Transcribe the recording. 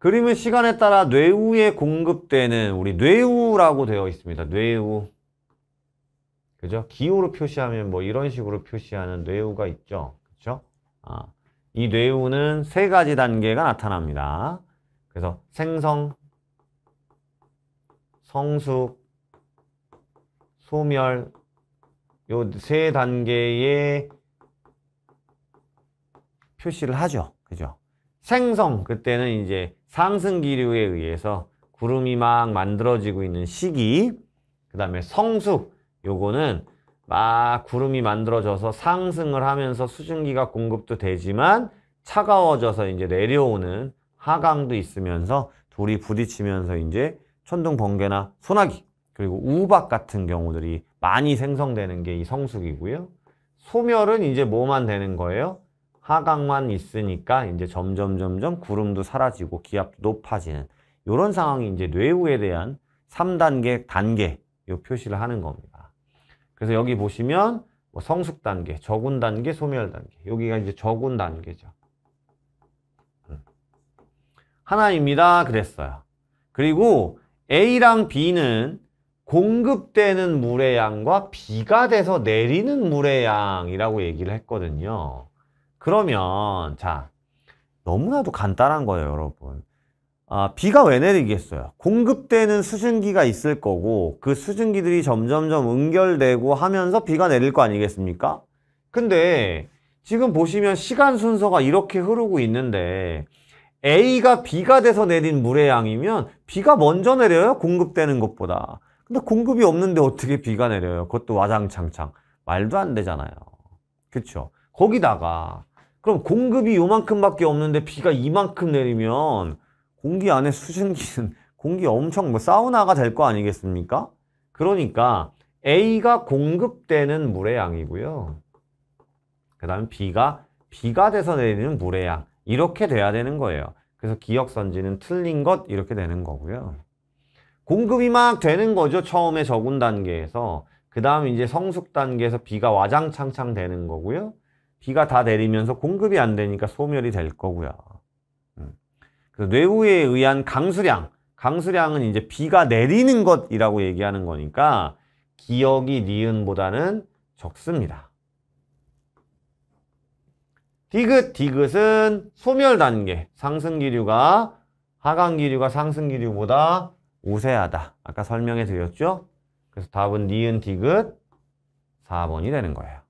그림은 시간에 따라 뇌우에 공급되는 우리 뇌우라고 되어 있습니다. 뇌우. 그죠? 기호로 표시하면 뭐 이런 식으로 표시하는 뇌우가 있죠. 그렇죠? 아, 이 뇌우는 세 가지 단계가 나타납니다. 그래서 생성, 성숙, 소멸 요 세 단계의 표시를 하죠. 그죠? 생성 그때는 이제 상승 기류에 의해서 구름이 막 만들어지고 있는 시기 그 다음에 성수 요거는 막 구름이 만들어져서 상승을 하면서 수증기가 공급도 되지만 차가워져서 이제 내려오는 하강도 있으면서 둘이 부딪히면서 이제 천둥 번개나 소나기 그리고 우박 같은 경우들이 많이 생성되는 게 이 성수기고요. 소멸은 이제 뭐만 되는 거예요? 하강만 있으니까 이제 점점 점점 구름도 사라지고 기압도 높아지는 이런 상황이 이제 뇌우에 대한 3단계 단계 요 표시를 하는 겁니다. 그래서 여기 보시면 뭐 성숙 단계, 적군 단계, 소멸 단계. 여기가 이제 적군 단계죠. 음. 하나입니다. 그랬어요. 그리고 A랑 B는 공급되는 물의 양과 B가 돼서 내리는 물의 양이라고 얘기를 했거든요. 그러면 자 너무나도 간단한 거예요 여러분 아, 비가 왜 내리겠어요? 공급되는 수증기가 있을 거고 그 수증기들이 점점점 응결되고 하면서 비가 내릴 거 아니겠습니까? 근데 지금 보시면 시간 순서가 이렇게 흐르고 있는데 A가 B가 돼서 내린 물의 양이면 B가 먼저 내려요? 공급되는 것보다 근데 공급이 없는데 어떻게 비가 내려요? 그것도 와장창창 말도 안 되잖아요 그쵸? 거기다가 그럼 공급이 요만큼밖에 없는데 비가 이만큼 내리면 공기 안에 수증기는 공기 엄청 뭐 사우나가 될 거 아니겠습니까? 그러니까 A가 공급되는 물의 양이고요. 그 다음에 B가 B가 돼서 내리는 물의 양 이렇게 돼야 되는 거예요. 그래서 기억선지는 틀린 것 이렇게 되는 거고요. 공급이 막 되는 거죠. 처음에 적은 단계에서. 그 다음 이제 성숙 단계에서 비가 와장창창 되는 거고요. 비가 다 내리면서 공급이 안 되니까 소멸이 될 거고요. 음. 그래서 뇌우에 의한 강수량, 강수량은 이제 비가 내리는 것이라고 얘기하는 거니까 기억이 니은보다는 적습니다. 디귿, 디귿은 소멸 단계, 상승기류가 하강기류가 상승기류보다 우세하다. 아까 설명해 드렸죠? 그래서 답은 니은, 디귿 4번이 되는 거예요.